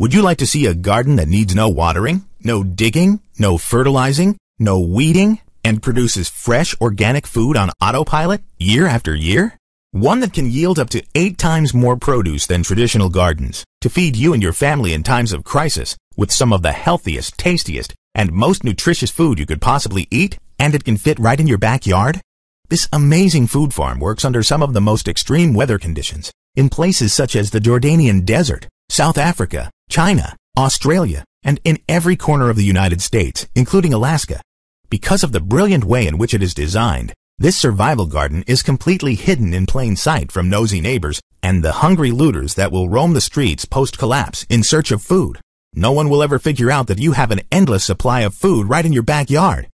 Would you like to see a garden that needs no watering, no digging, no fertilizing, no weeding, and produces fresh organic food on autopilot year after year? One that can yield up to eight times more produce than traditional gardens to feed you and your family in times of crisis with some of the healthiest, tastiest, and most nutritious food you could possibly eat, and it can fit right in your backyard? This amazing food farm works under some of the most extreme weather conditions in places such as the Jordanian desert, South Africa, China, Australia, and in every corner of the United States, including Alaska. Because of the brilliant way in which it is designed, this survival garden is completely hidden in plain sight from nosy neighbors and the hungry looters that will roam the streets post-collapse in search of food. No one will ever figure out that you have an endless supply of food right in your backyard.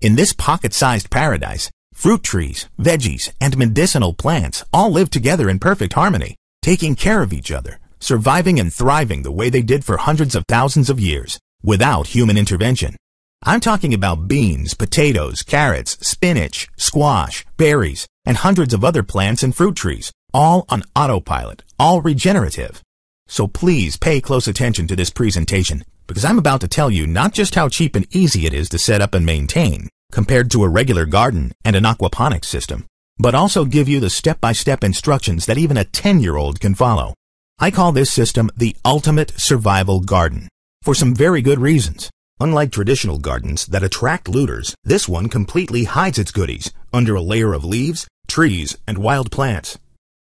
In this pocket-sized paradise, fruit trees, veggies, and medicinal plants all live together in perfect harmony, taking care of each other, surviving and thriving the way they did for hundreds of thousands of years, without human intervention. I'm talking about beans, potatoes, carrots, spinach, squash, berries, and hundreds of other plants and fruit trees, all on autopilot, all regenerative. So please pay close attention to this presentation, because I'm about to tell you not just how cheap and easy it is to set up and maintain, compared to a regular garden and an aquaponics system, but also give you the step-by-step -step instructions that even a 10-year-old can follow I call this system the ultimate survival garden for some very good reasons. Unlike traditional gardens that attract looters, this one completely hides its goodies under a layer of leaves, trees, and wild plants.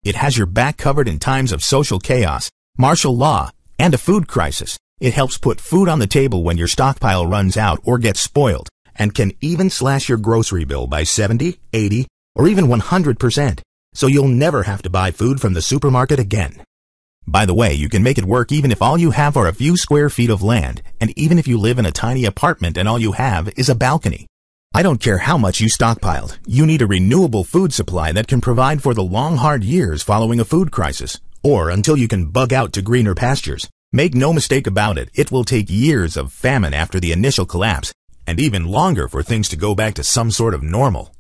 It has your back covered in times of social chaos, martial law, and a food crisis. It helps put food on the table when your stockpile runs out or gets spoiled, and can even slash your grocery bill by 70, 80, or even 100%, so you'll never have to buy food from the supermarket again. By the way, you can make it work even if all you have are a few square feet of land, and even if you live in a tiny apartment and all you have is a balcony. I don't care how much you stockpiled, you need a renewable food supply that can provide for the long hard years following a food crisis, or until you can bug out to greener pastures. Make no mistake about it, it will take years of famine after the initial collapse, and even longer for things to go back to some sort of normal.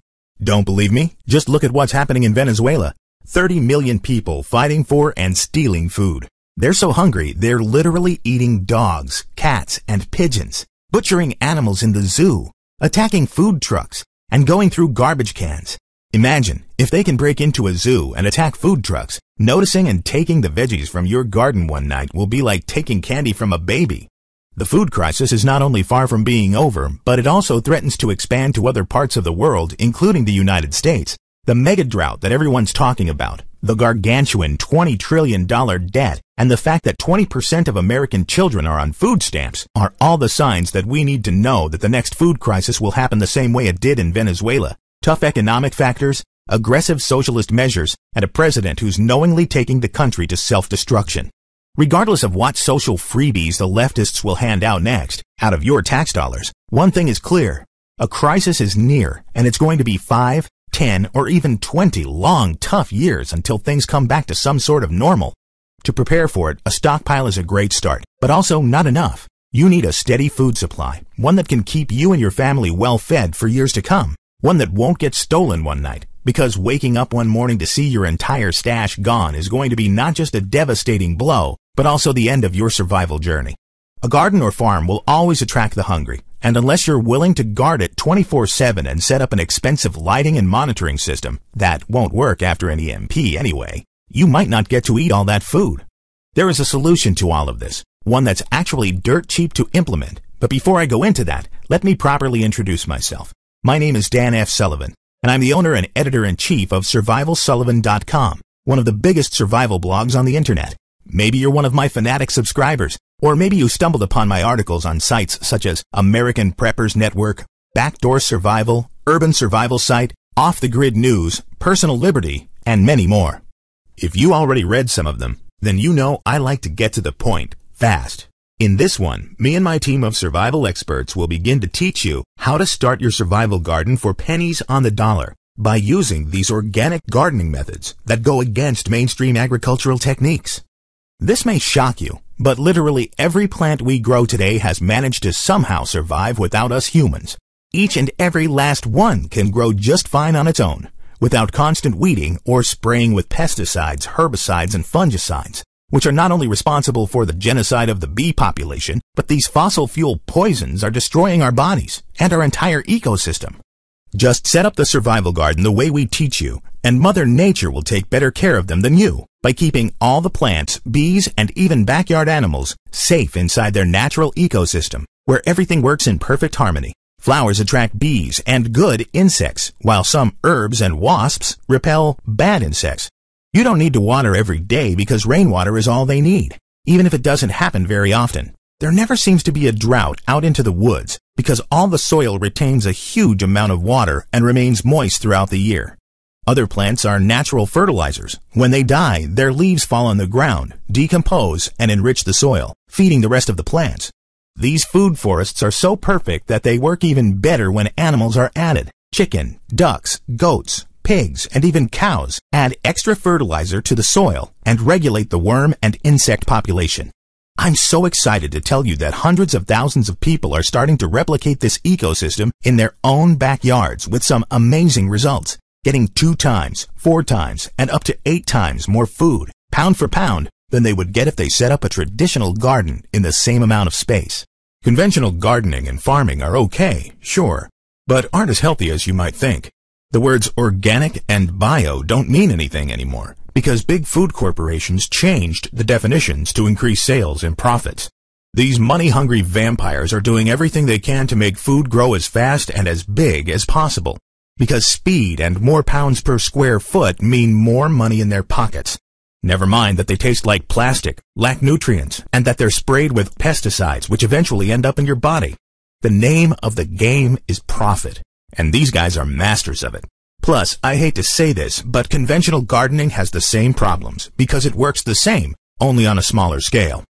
Don't believe me? Just look at what's happening in Venezuela. 30 million people fighting for and stealing food. They're so hungry, they're literally eating dogs, cats, and pigeons, butchering animals in the zoo, attacking food trucks, and going through garbage cans. Imagine if they can break into a zoo and attack food trucks. Noticing and taking the veggies from your garden one night will be like taking candy from a baby. The food crisis is not only far from being over, but it also threatens to expand to other parts of the world, including the United States. The mega drought that everyone's talking about, the gargantuan $20 trillion debt, and the fact that 20% of American children are on food stamps are all the signs that we need to know that the next food crisis will happen the same way it did in Venezuela. Tough economic factors, aggressive socialist measures, and a president who's knowingly taking the country to self-destruction. Regardless of what social freebies the leftists will hand out next, out of your tax dollars, one thing is clear. A crisis is near, and it's going to be five, 10, or even 20 long, tough years until things come back to some sort of normal. To prepare for it, a stockpile is a great start, but also not enough. You need a steady food supply, one that can keep you and your family well fed for years to come, one that won't get stolen one night, because waking up one morning to see your entire stash gone is going to be not just a devastating blow, but also the end of your survival journey. A garden or farm will always attract the hungry, and unless you're willing to guard it 24-7 and set up an expensive lighting and monitoring system, that won't work after an EMP anyway, you might not get to eat all that food. There is a solution to all of this, one that's actually dirt cheap to implement. But before I go into that, let me properly introduce myself. My name is Dan F. Sullivan, and I'm the owner and editor-in-chief of SurvivalSullivan.com, one of the biggest survival blogs on the internet. Maybe you're one of my fanatic subscribers, or maybe you stumbled upon my articles on sites such as American Preppers Network, Backdoor Survival, Urban Survival Site, Off the Grid News, Personal Liberty, and many more. If you already read some of them, then you know I like to get to the point fast. In this one, me and my team of survival experts will begin to teach you how to start your survival garden for pennies on the dollar by using these organic gardening methods that go against mainstream agricultural techniques. This may shock you, but literally every plant we grow today has managed to somehow survive without us humans. Each and every last one can grow just fine on its own, without constant weeding or spraying with pesticides, herbicides, and fungicides, which are not only responsible for the genocide of the bee population, but these fossil fuel poisons are destroying our bodies and our entire ecosystem. Just set up the survival garden the way we teach you and Mother Nature will take better care of them than you by keeping all the plants, bees, and even backyard animals safe inside their natural ecosystem, where everything works in perfect harmony. Flowers attract bees and good insects, while some herbs and wasps repel bad insects. You don't need to water every day because rainwater is all they need, even if it doesn't happen very often. There never seems to be a drought out into the woods because all the soil retains a huge amount of water and remains moist throughout the year. Other plants are natural fertilizers. When they die, their leaves fall on the ground, decompose, and enrich the soil, feeding the rest of the plants. These food forests are so perfect that they work even better when animals are added. Chicken, ducks, goats, pigs, and even cows add extra fertilizer to the soil and regulate the worm and insect population. I'm so excited to tell you that hundreds of thousands of people are starting to replicate this ecosystem in their own backyards with some amazing results getting two times, four times, and up to eight times more food, pound for pound, than they would get if they set up a traditional garden in the same amount of space. Conventional gardening and farming are okay, sure, but aren't as healthy as you might think. The words organic and bio don't mean anything anymore because big food corporations changed the definitions to increase sales and profits. These money-hungry vampires are doing everything they can to make food grow as fast and as big as possible because speed and more pounds per square foot mean more money in their pockets. Never mind that they taste like plastic, lack nutrients, and that they're sprayed with pesticides which eventually end up in your body. The name of the game is profit, and these guys are masters of it. Plus, I hate to say this, but conventional gardening has the same problems because it works the same, only on a smaller scale.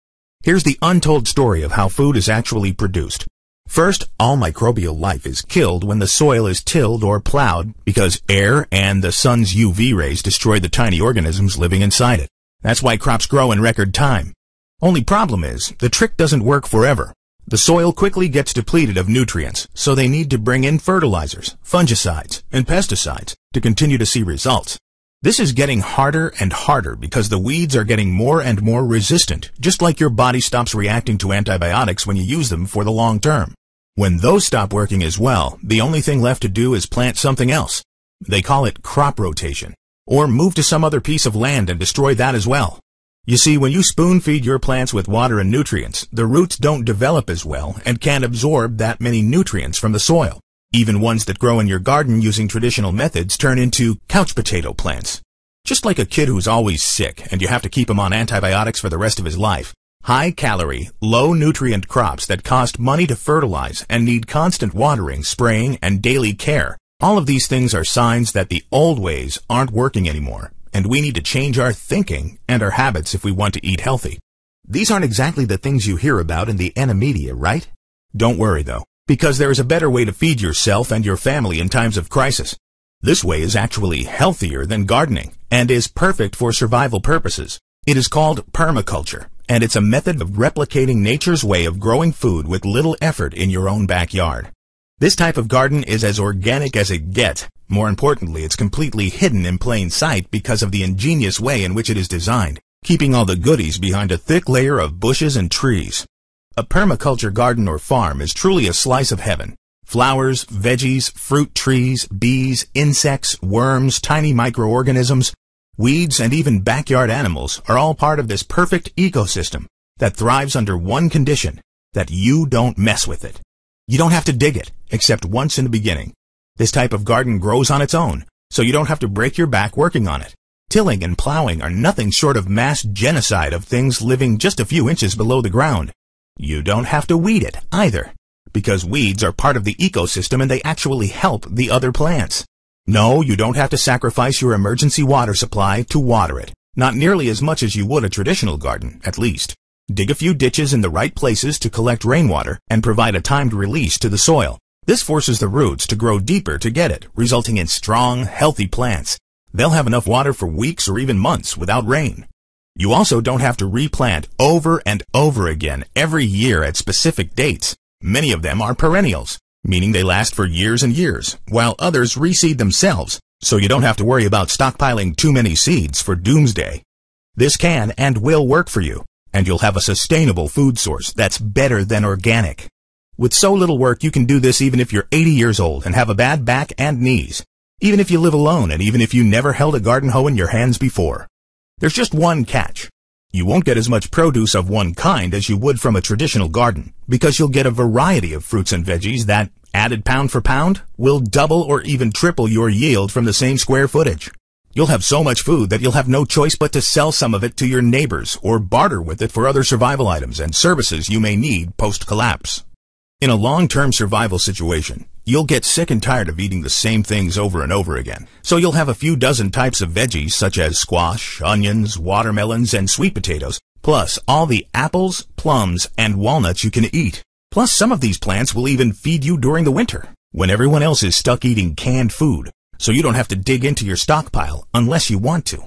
Here's the untold story of how food is actually produced. First, all microbial life is killed when the soil is tilled or plowed because air and the sun's UV rays destroy the tiny organisms living inside it. That's why crops grow in record time. Only problem is, the trick doesn't work forever. The soil quickly gets depleted of nutrients, so they need to bring in fertilizers, fungicides, and pesticides to continue to see results. This is getting harder and harder because the weeds are getting more and more resistant, just like your body stops reacting to antibiotics when you use them for the long term. When those stop working as well, the only thing left to do is plant something else. They call it crop rotation. Or move to some other piece of land and destroy that as well. You see, when you spoon feed your plants with water and nutrients, the roots don't develop as well and can't absorb that many nutrients from the soil. Even ones that grow in your garden using traditional methods turn into couch potato plants. Just like a kid who's always sick and you have to keep him on antibiotics for the rest of his life, high-calorie, low-nutrient crops that cost money to fertilize and need constant watering, spraying, and daily care. All of these things are signs that the old ways aren't working anymore, and we need to change our thinking and our habits if we want to eat healthy. These aren't exactly the things you hear about in the anti media, right? Don't worry, though because there is a better way to feed yourself and your family in times of crisis. This way is actually healthier than gardening and is perfect for survival purposes. It is called permaculture, and it's a method of replicating nature's way of growing food with little effort in your own backyard. This type of garden is as organic as it gets. More importantly, it's completely hidden in plain sight because of the ingenious way in which it is designed, keeping all the goodies behind a thick layer of bushes and trees. A permaculture garden or farm is truly a slice of heaven. Flowers, veggies, fruit trees, bees, insects, worms, tiny microorganisms, weeds, and even backyard animals are all part of this perfect ecosystem that thrives under one condition, that you don't mess with it. You don't have to dig it, except once in the beginning. This type of garden grows on its own, so you don't have to break your back working on it. Tilling and plowing are nothing short of mass genocide of things living just a few inches below the ground. You don't have to weed it, either, because weeds are part of the ecosystem and they actually help the other plants. No, you don't have to sacrifice your emergency water supply to water it, not nearly as much as you would a traditional garden, at least. Dig a few ditches in the right places to collect rainwater and provide a timed release to the soil. This forces the roots to grow deeper to get it, resulting in strong, healthy plants. They'll have enough water for weeks or even months without rain. You also don't have to replant over and over again every year at specific dates. Many of them are perennials, meaning they last for years and years, while others reseed themselves, so you don't have to worry about stockpiling too many seeds for doomsday. This can and will work for you, and you'll have a sustainable food source that's better than organic. With so little work, you can do this even if you're 80 years old and have a bad back and knees, even if you live alone and even if you never held a garden hoe in your hands before. There's just one catch. You won't get as much produce of one kind as you would from a traditional garden, because you'll get a variety of fruits and veggies that, added pound for pound, will double or even triple your yield from the same square footage. You'll have so much food that you'll have no choice but to sell some of it to your neighbors or barter with it for other survival items and services you may need post-collapse. In a long-term survival situation, you'll get sick and tired of eating the same things over and over again. So you'll have a few dozen types of veggies such as squash, onions, watermelons, and sweet potatoes, plus all the apples, plums, and walnuts you can eat. Plus some of these plants will even feed you during the winter, when everyone else is stuck eating canned food, so you don't have to dig into your stockpile unless you want to.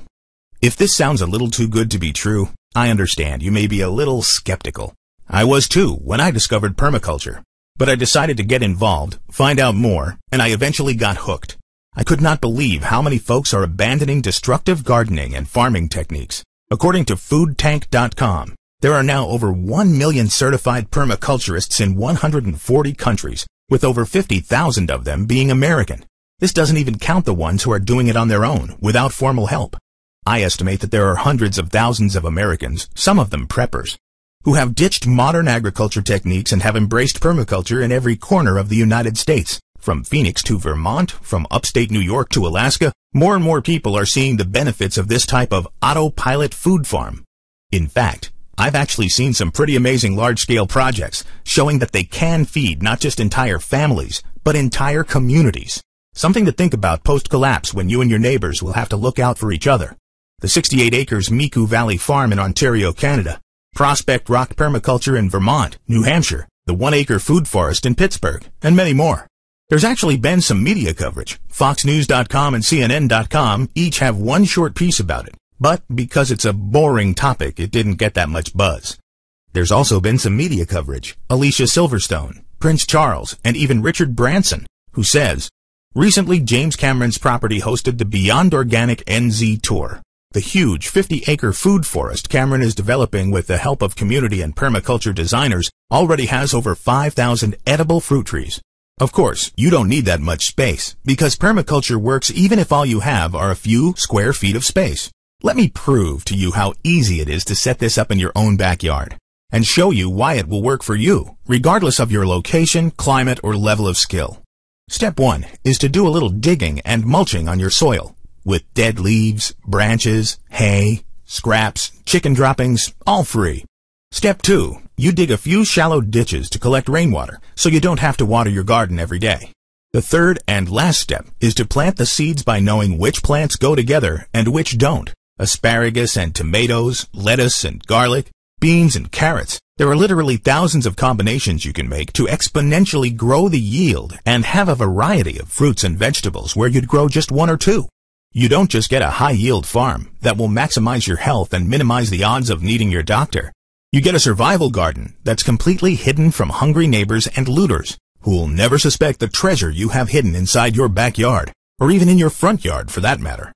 If this sounds a little too good to be true, I understand you may be a little skeptical. I was too when I discovered permaculture, but I decided to get involved, find out more, and I eventually got hooked. I could not believe how many folks are abandoning destructive gardening and farming techniques. According to foodtank.com, there are now over 1 million certified permaculturists in 140 countries, with over 50,000 of them being American. This doesn't even count the ones who are doing it on their own, without formal help. I estimate that there are hundreds of thousands of Americans, some of them preppers, who have ditched modern agriculture techniques and have embraced permaculture in every corner of the United States. From Phoenix to Vermont, from upstate New York to Alaska, more and more people are seeing the benefits of this type of autopilot food farm. In fact, I've actually seen some pretty amazing large-scale projects showing that they can feed not just entire families, but entire communities. Something to think about post-collapse when you and your neighbors will have to look out for each other. The 68 acres Miku Valley Farm in Ontario, Canada Prospect Rock Permaculture in Vermont, New Hampshire, the One Acre Food Forest in Pittsburgh, and many more. There's actually been some media coverage. FoxNews.com and CNN.com each have one short piece about it, but because it's a boring topic, it didn't get that much buzz. There's also been some media coverage. Alicia Silverstone, Prince Charles, and even Richard Branson, who says, Recently, James Cameron's property hosted the Beyond Organic NZ Tour, the huge 50-acre food forest Cameron is developing with the help of community and permaculture designers already has over 5,000 edible fruit trees. Of course, you don't need that much space, because permaculture works even if all you have are a few square feet of space. Let me prove to you how easy it is to set this up in your own backyard, and show you why it will work for you, regardless of your location, climate, or level of skill. Step 1 is to do a little digging and mulching on your soil with dead leaves, branches, hay, scraps, chicken droppings, all free. Step 2. You dig a few shallow ditches to collect rainwater so you don't have to water your garden every day. The third and last step is to plant the seeds by knowing which plants go together and which don't. Asparagus and tomatoes, lettuce and garlic, beans and carrots. There are literally thousands of combinations you can make to exponentially grow the yield and have a variety of fruits and vegetables where you'd grow just one or two. You don't just get a high-yield farm that will maximize your health and minimize the odds of needing your doctor. You get a survival garden that's completely hidden from hungry neighbors and looters who'll never suspect the treasure you have hidden inside your backyard, or even in your front yard for that matter.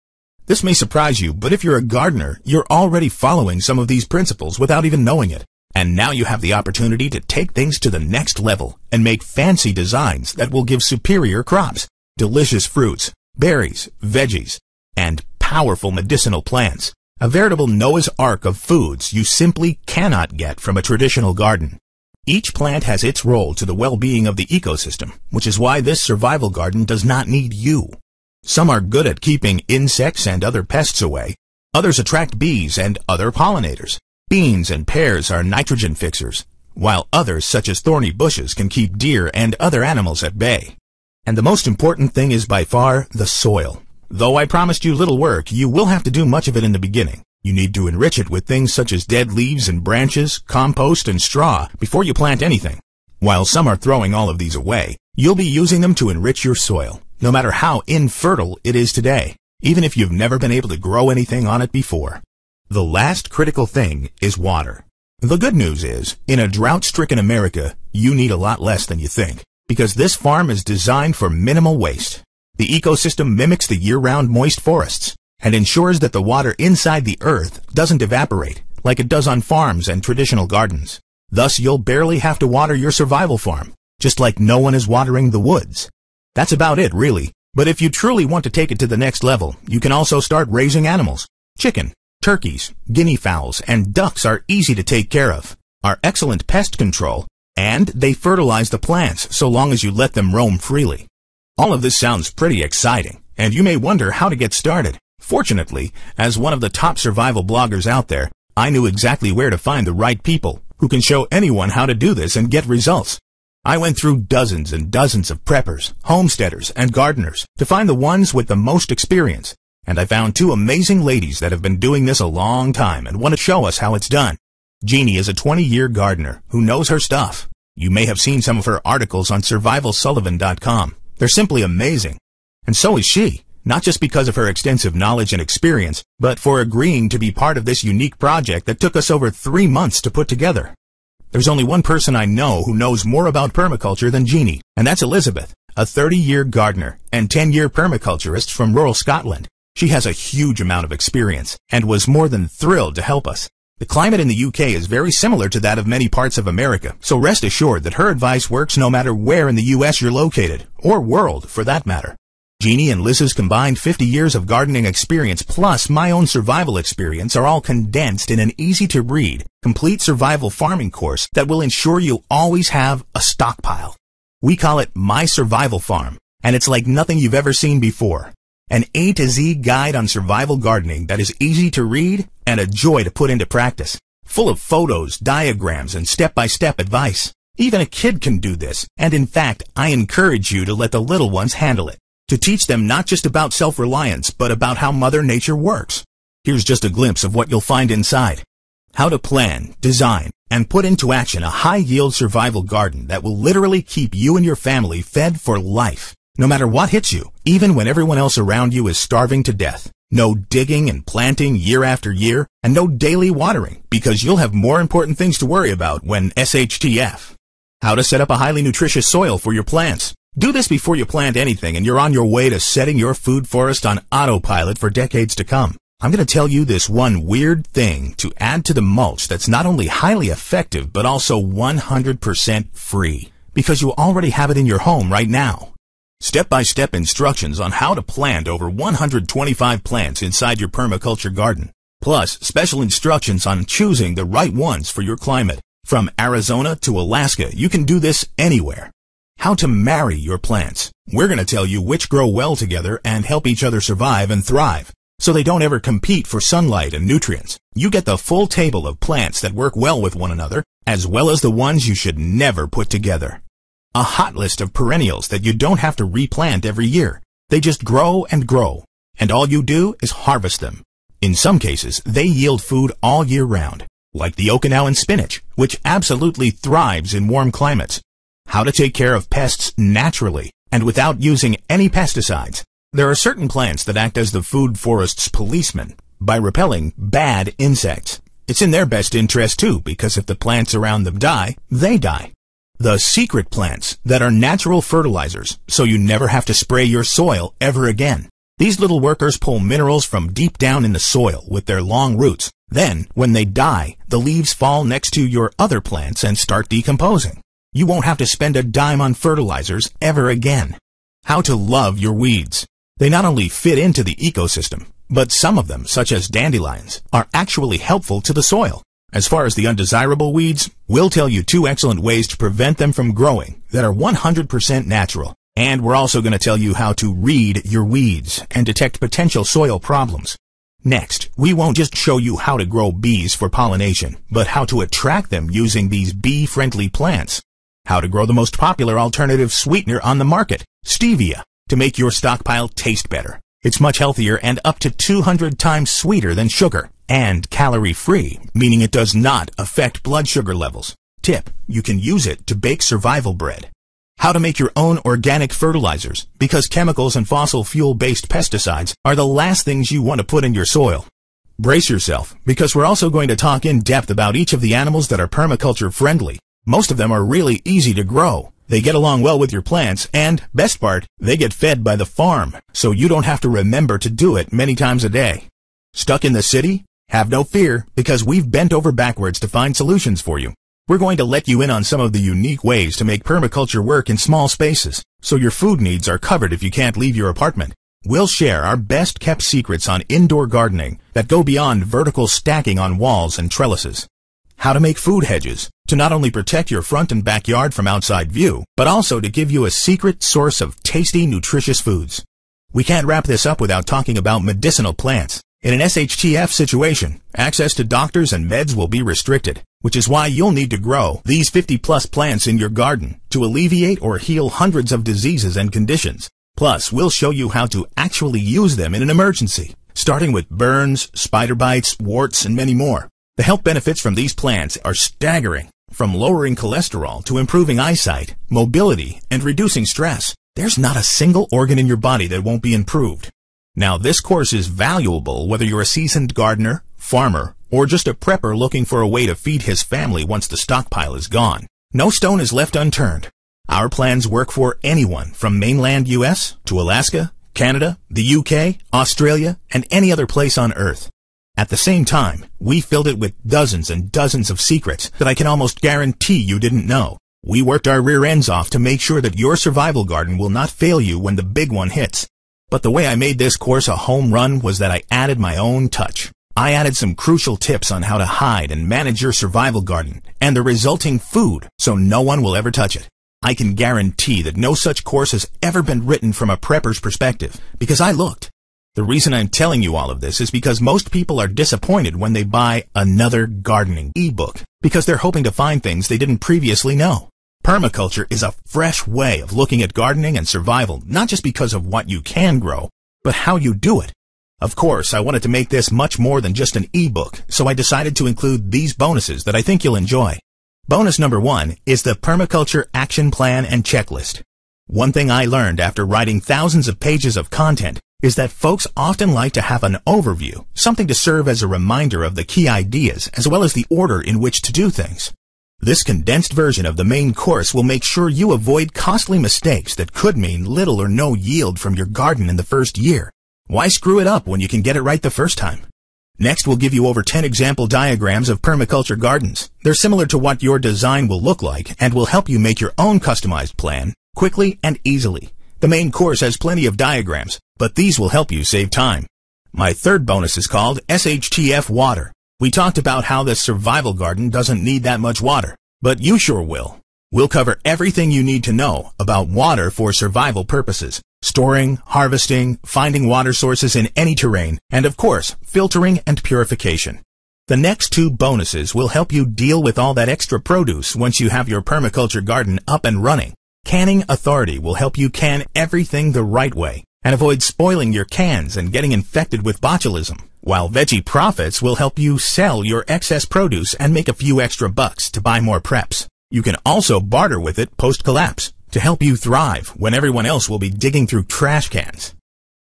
This may surprise you, but if you're a gardener, you're already following some of these principles without even knowing it. And now you have the opportunity to take things to the next level and make fancy designs that will give superior crops, delicious fruits, berries, veggies, and powerful medicinal plants, a veritable Noah's Ark of foods you simply cannot get from a traditional garden. Each plant has its role to the well-being of the ecosystem, which is why this survival garden does not need you. Some are good at keeping insects and other pests away. Others attract bees and other pollinators. Beans and pears are nitrogen fixers, while others such as thorny bushes can keep deer and other animals at bay. And the most important thing is by far the soil. Though I promised you little work, you will have to do much of it in the beginning. You need to enrich it with things such as dead leaves and branches, compost and straw before you plant anything. While some are throwing all of these away, you'll be using them to enrich your soil, no matter how infertile it is today, even if you've never been able to grow anything on it before. The last critical thing is water. The good news is, in a drought-stricken America, you need a lot less than you think, because this farm is designed for minimal waste. The ecosystem mimics the year-round moist forests and ensures that the water inside the earth doesn't evaporate like it does on farms and traditional gardens. Thus, you'll barely have to water your survival farm, just like no one is watering the woods. That's about it, really. But if you truly want to take it to the next level, you can also start raising animals. Chicken, turkeys, guinea fowls, and ducks are easy to take care of, are excellent pest control, and they fertilize the plants so long as you let them roam freely. All of this sounds pretty exciting, and you may wonder how to get started. Fortunately, as one of the top survival bloggers out there, I knew exactly where to find the right people who can show anyone how to do this and get results. I went through dozens and dozens of preppers, homesteaders, and gardeners to find the ones with the most experience, and I found two amazing ladies that have been doing this a long time and want to show us how it's done. Jeannie is a 20-year gardener who knows her stuff. You may have seen some of her articles on survivalsullivan.com. They're simply amazing. And so is she, not just because of her extensive knowledge and experience, but for agreeing to be part of this unique project that took us over three months to put together. There's only one person I know who knows more about permaculture than Jeannie, and that's Elizabeth, a 30-year gardener and 10-year permaculturist from rural Scotland. She has a huge amount of experience and was more than thrilled to help us. The climate in the UK is very similar to that of many parts of America, so rest assured that her advice works no matter where in the US you're located, or world for that matter. Jeannie and Liz's combined 50 years of gardening experience plus my own survival experience are all condensed in an easy-to-read, complete survival farming course that will ensure you'll always have a stockpile. We call it My Survival Farm, and it's like nothing you've ever seen before an A to Z guide on survival gardening that is easy to read and a joy to put into practice. Full of photos, diagrams, and step-by-step -step advice. Even a kid can do this, and in fact, I encourage you to let the little ones handle it. To teach them not just about self-reliance, but about how Mother Nature works. Here's just a glimpse of what you'll find inside. How to plan, design, and put into action a high-yield survival garden that will literally keep you and your family fed for life. No matter what hits you, even when everyone else around you is starving to death. No digging and planting year after year, and no daily watering, because you'll have more important things to worry about when SHTF. How to set up a highly nutritious soil for your plants. Do this before you plant anything and you're on your way to setting your food forest on autopilot for decades to come. I'm going to tell you this one weird thing to add to the mulch that's not only highly effective, but also 100% free. Because you already have it in your home right now. Step-by-step -step instructions on how to plant over 125 plants inside your permaculture garden. Plus, special instructions on choosing the right ones for your climate. From Arizona to Alaska, you can do this anywhere. How to marry your plants. We're going to tell you which grow well together and help each other survive and thrive, so they don't ever compete for sunlight and nutrients. You get the full table of plants that work well with one another, as well as the ones you should never put together. A hot list of perennials that you don't have to replant every year. They just grow and grow, and all you do is harvest them. In some cases, they yield food all year round, like the Okinawan spinach, which absolutely thrives in warm climates. How to take care of pests naturally and without using any pesticides. There are certain plants that act as the food forest's policemen by repelling bad insects. It's in their best interest too, because if the plants around them die, they die. The secret plants that are natural fertilizers, so you never have to spray your soil ever again. These little workers pull minerals from deep down in the soil with their long roots. Then, when they die, the leaves fall next to your other plants and start decomposing. You won't have to spend a dime on fertilizers ever again. How to love your weeds. They not only fit into the ecosystem, but some of them, such as dandelions, are actually helpful to the soil. As far as the undesirable weeds, we'll tell you two excellent ways to prevent them from growing that are 100% natural. And we're also going to tell you how to read your weeds and detect potential soil problems. Next, we won't just show you how to grow bees for pollination, but how to attract them using these bee-friendly plants. How to grow the most popular alternative sweetener on the market, stevia, to make your stockpile taste better. It's much healthier and up to 200 times sweeter than sugar and calorie-free, meaning it does not affect blood sugar levels. Tip, you can use it to bake survival bread. How to make your own organic fertilizers, because chemicals and fossil fuel-based pesticides are the last things you want to put in your soil. Brace yourself, because we're also going to talk in depth about each of the animals that are permaculture friendly. Most of them are really easy to grow. They get along well with your plants, and, best part, they get fed by the farm, so you don't have to remember to do it many times a day. Stuck in the city? Have no fear, because we've bent over backwards to find solutions for you. We're going to let you in on some of the unique ways to make permaculture work in small spaces, so your food needs are covered if you can't leave your apartment. We'll share our best kept secrets on indoor gardening that go beyond vertical stacking on walls and trellises. How to make food hedges to not only protect your front and backyard from outside view, but also to give you a secret source of tasty, nutritious foods. We can't wrap this up without talking about medicinal plants. In an SHTF situation, access to doctors and meds will be restricted, which is why you'll need to grow these 50-plus plants in your garden to alleviate or heal hundreds of diseases and conditions. Plus, we'll show you how to actually use them in an emergency, starting with burns, spider bites, warts, and many more. The health benefits from these plants are staggering, from lowering cholesterol to improving eyesight, mobility, and reducing stress. There's not a single organ in your body that won't be improved. Now, this course is valuable whether you're a seasoned gardener, farmer, or just a prepper looking for a way to feed his family once the stockpile is gone. No stone is left unturned. Our plans work for anyone from mainland U.S. to Alaska, Canada, the UK, Australia, and any other place on Earth. At the same time, we filled it with dozens and dozens of secrets that I can almost guarantee you didn't know. We worked our rear ends off to make sure that your survival garden will not fail you when the big one hits. But the way I made this course a home run was that I added my own touch. I added some crucial tips on how to hide and manage your survival garden and the resulting food so no one will ever touch it. I can guarantee that no such course has ever been written from a prepper's perspective, because I looked. The reason I'm telling you all of this is because most people are disappointed when they buy another gardening ebook, because they're hoping to find things they didn't previously know. Permaculture is a fresh way of looking at gardening and survival, not just because of what you can grow, but how you do it. Of course, I wanted to make this much more than just an ebook, so I decided to include these bonuses that I think you'll enjoy. Bonus number one is the Permaculture Action Plan and Checklist. One thing I learned after writing thousands of pages of content is that folks often like to have an overview, something to serve as a reminder of the key ideas as well as the order in which to do things. This condensed version of the main course will make sure you avoid costly mistakes that could mean little or no yield from your garden in the first year. Why screw it up when you can get it right the first time? Next, we'll give you over 10 example diagrams of permaculture gardens. They're similar to what your design will look like and will help you make your own customized plan quickly and easily. The main course has plenty of diagrams, but these will help you save time. My third bonus is called SHTF Water. We talked about how this survival garden doesn't need that much water, but you sure will. We'll cover everything you need to know about water for survival purposes, storing, harvesting, finding water sources in any terrain, and of course, filtering and purification. The next two bonuses will help you deal with all that extra produce once you have your permaculture garden up and running. Canning Authority will help you can everything the right way and avoid spoiling your cans and getting infected with botulism while Veggie Profits will help you sell your excess produce and make a few extra bucks to buy more preps. You can also barter with it post-collapse to help you thrive when everyone else will be digging through trash cans.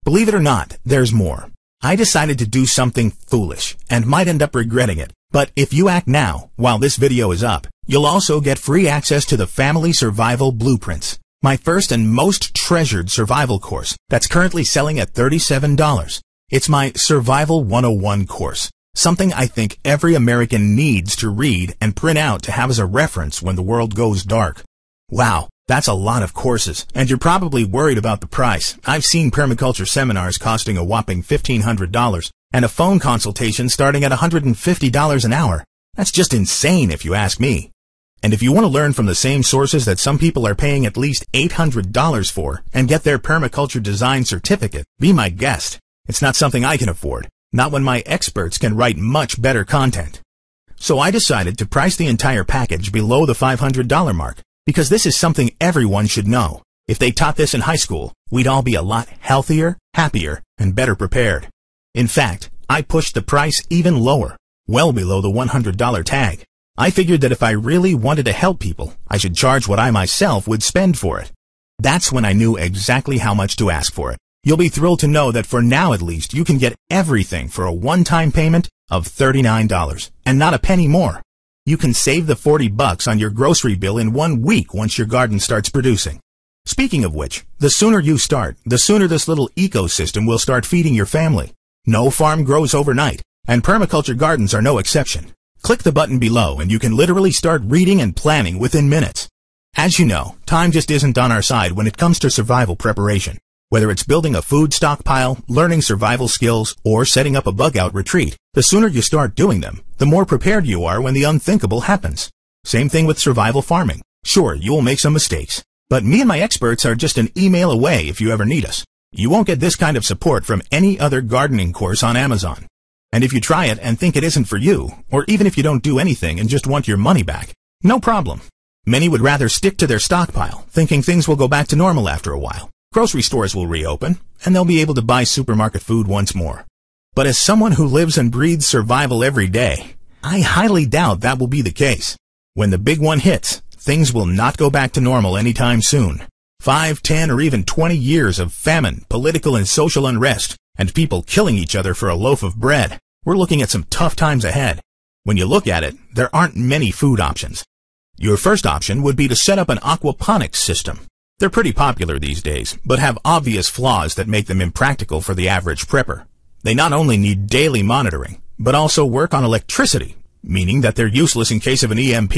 Believe it or not, there's more. I decided to do something foolish and might end up regretting it. But if you act now, while this video is up, you'll also get free access to the Family Survival Blueprints, my first and most treasured survival course that's currently selling at $37. It's my Survival 101 course, something I think every American needs to read and print out to have as a reference when the world goes dark. Wow, that's a lot of courses, and you're probably worried about the price. I've seen permaculture seminars costing a whopping $1,500 and a phone consultation starting at $150 an hour. That's just insane if you ask me. And if you want to learn from the same sources that some people are paying at least $800 for and get their permaculture design certificate, be my guest. It's not something I can afford, not when my experts can write much better content. So I decided to price the entire package below the $500 mark, because this is something everyone should know. If they taught this in high school, we'd all be a lot healthier, happier, and better prepared. In fact, I pushed the price even lower, well below the $100 tag. I figured that if I really wanted to help people, I should charge what I myself would spend for it. That's when I knew exactly how much to ask for it. You'll be thrilled to know that for now at least, you can get everything for a one-time payment of $39, and not a penny more. You can save the 40 bucks on your grocery bill in one week once your garden starts producing. Speaking of which, the sooner you start, the sooner this little ecosystem will start feeding your family. No farm grows overnight, and permaculture gardens are no exception. Click the button below and you can literally start reading and planning within minutes. As you know, time just isn't on our side when it comes to survival preparation. Whether it's building a food stockpile, learning survival skills, or setting up a bug out retreat, the sooner you start doing them, the more prepared you are when the unthinkable happens. Same thing with survival farming. Sure, you will make some mistakes, but me and my experts are just an email away if you ever need us. You won't get this kind of support from any other gardening course on Amazon. And if you try it and think it isn't for you, or even if you don't do anything and just want your money back, no problem. Many would rather stick to their stockpile, thinking things will go back to normal after a while. Grocery stores will reopen, and they'll be able to buy supermarket food once more. But as someone who lives and breathes survival every day, I highly doubt that will be the case. When the big one hits, things will not go back to normal anytime soon. Five, ten, or even 20 years of famine, political and social unrest, and people killing each other for a loaf of bread. We're looking at some tough times ahead. When you look at it, there aren't many food options. Your first option would be to set up an aquaponics system, they're pretty popular these days, but have obvious flaws that make them impractical for the average prepper. They not only need daily monitoring, but also work on electricity, meaning that they're useless in case of an EMP.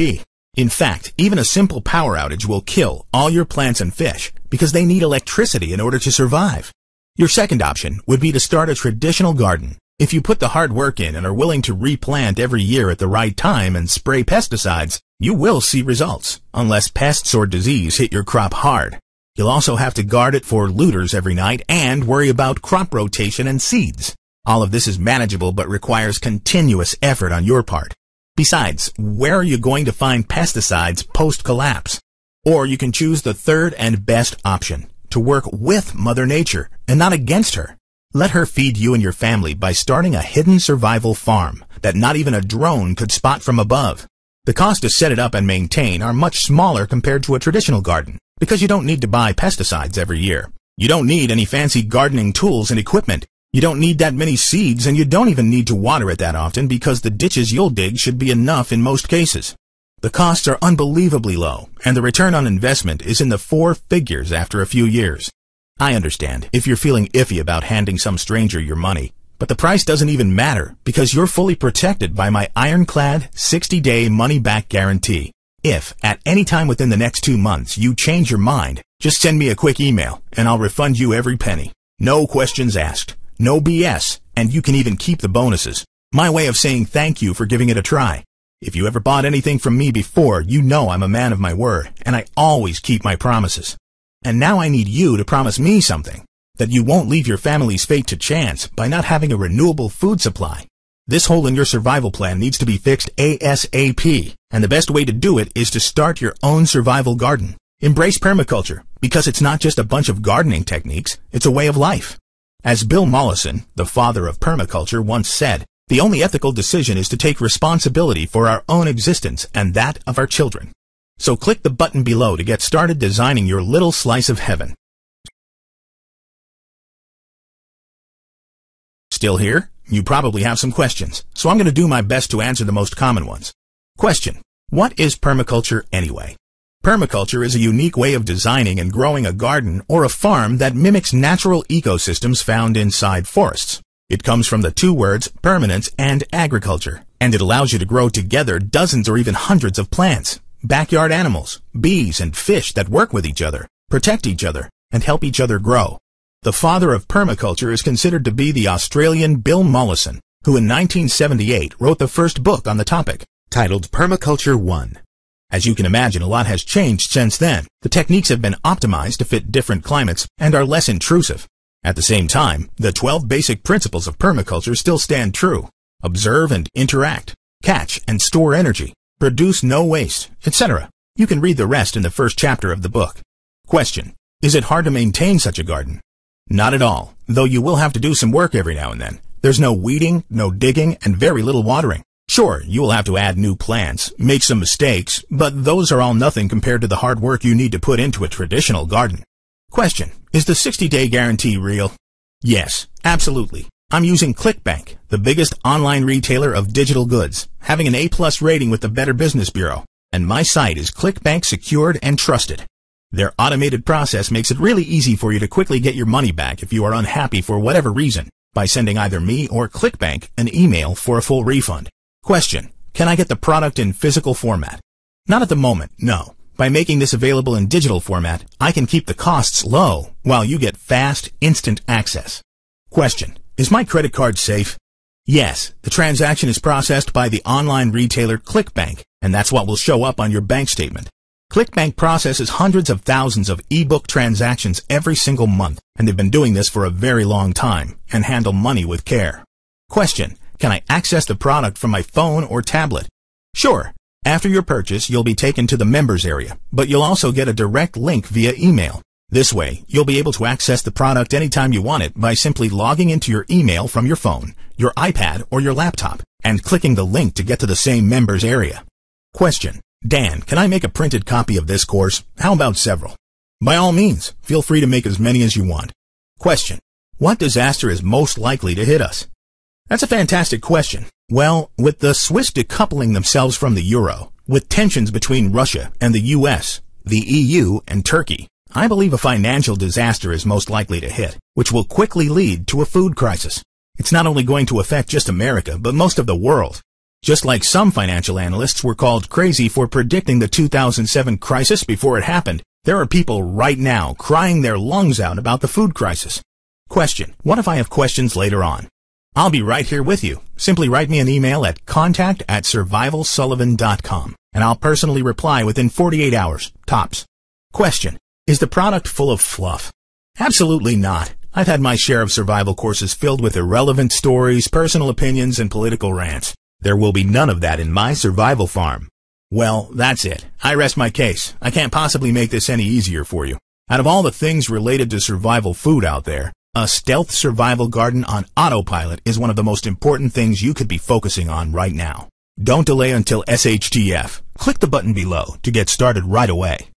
In fact, even a simple power outage will kill all your plants and fish because they need electricity in order to survive. Your second option would be to start a traditional garden. If you put the hard work in and are willing to replant every year at the right time and spray pesticides, you will see results, unless pests or disease hit your crop hard. You'll also have to guard it for looters every night and worry about crop rotation and seeds. All of this is manageable but requires continuous effort on your part. Besides, where are you going to find pesticides post-collapse? Or you can choose the third and best option, to work with Mother Nature and not against her. Let her feed you and your family by starting a hidden survival farm that not even a drone could spot from above. The cost to set it up and maintain are much smaller compared to a traditional garden, because you don't need to buy pesticides every year. You don't need any fancy gardening tools and equipment. You don't need that many seeds, and you don't even need to water it that often because the ditches you'll dig should be enough in most cases. The costs are unbelievably low, and the return on investment is in the four figures after a few years. I understand if you're feeling iffy about handing some stranger your money, but the price doesn't even matter because you're fully protected by my ironclad 60-day money-back guarantee. If, at any time within the next two months, you change your mind, just send me a quick email and I'll refund you every penny. No questions asked. No BS. And you can even keep the bonuses. My way of saying thank you for giving it a try. If you ever bought anything from me before, you know I'm a man of my word, and I always keep my promises. And now I need you to promise me something that you won't leave your family's fate to chance by not having a renewable food supply. This hole in your survival plan needs to be fixed ASAP, and the best way to do it is to start your own survival garden. Embrace permaculture, because it's not just a bunch of gardening techniques, it's a way of life. As Bill Mollison, the father of permaculture, once said, the only ethical decision is to take responsibility for our own existence and that of our children. So click the button below to get started designing your little slice of heaven. still here, you probably have some questions, so I'm going to do my best to answer the most common ones. Question. What is permaculture anyway? Permaculture is a unique way of designing and growing a garden or a farm that mimics natural ecosystems found inside forests. It comes from the two words permanence and agriculture, and it allows you to grow together dozens or even hundreds of plants, backyard animals, bees and fish that work with each other, protect each other, and help each other grow. The father of permaculture is considered to be the Australian Bill Mollison, who in 1978 wrote the first book on the topic, titled Permaculture 1. As you can imagine, a lot has changed since then. The techniques have been optimized to fit different climates and are less intrusive. At the same time, the 12 basic principles of permaculture still stand true. Observe and interact, catch and store energy, produce no waste, etc. You can read the rest in the first chapter of the book. Question. Is it hard to maintain such a garden? Not at all, though you will have to do some work every now and then. There's no weeding, no digging, and very little watering. Sure, you will have to add new plants, make some mistakes, but those are all nothing compared to the hard work you need to put into a traditional garden. Question, is the 60-day guarantee real? Yes, absolutely. I'm using ClickBank, the biggest online retailer of digital goods, having an A-plus rating with the Better Business Bureau, and my site is ClickBank secured and trusted. Their automated process makes it really easy for you to quickly get your money back if you are unhappy for whatever reason by sending either me or ClickBank an email for a full refund. Question. Can I get the product in physical format? Not at the moment, no. By making this available in digital format, I can keep the costs low while you get fast, instant access. Question. Is my credit card safe? Yes, the transaction is processed by the online retailer ClickBank, and that's what will show up on your bank statement. ClickBank processes hundreds of thousands of ebook transactions every single month, and they've been doing this for a very long time and handle money with care. Question, can I access the product from my phone or tablet? Sure. After your purchase, you'll be taken to the members area, but you'll also get a direct link via email. This way, you'll be able to access the product anytime you want it by simply logging into your email from your phone, your iPad, or your laptop, and clicking the link to get to the same members area. Question. Dan, can I make a printed copy of this course? How about several? By all means, feel free to make as many as you want. Question. What disaster is most likely to hit us? That's a fantastic question. Well, with the Swiss decoupling themselves from the euro, with tensions between Russia and the US, the EU, and Turkey, I believe a financial disaster is most likely to hit, which will quickly lead to a food crisis. It's not only going to affect just America, but most of the world. Just like some financial analysts were called crazy for predicting the 2007 crisis before it happened, there are people right now crying their lungs out about the food crisis. Question, what if I have questions later on? I'll be right here with you. Simply write me an email at contact at survivalsullivan.com and I'll personally reply within 48 hours, tops. Question, is the product full of fluff? Absolutely not. I've had my share of survival courses filled with irrelevant stories, personal opinions, and political rants. There will be none of that in my survival farm. Well, that's it. I rest my case. I can't possibly make this any easier for you. Out of all the things related to survival food out there, a stealth survival garden on autopilot is one of the most important things you could be focusing on right now. Don't delay until SHTF. Click the button below to get started right away.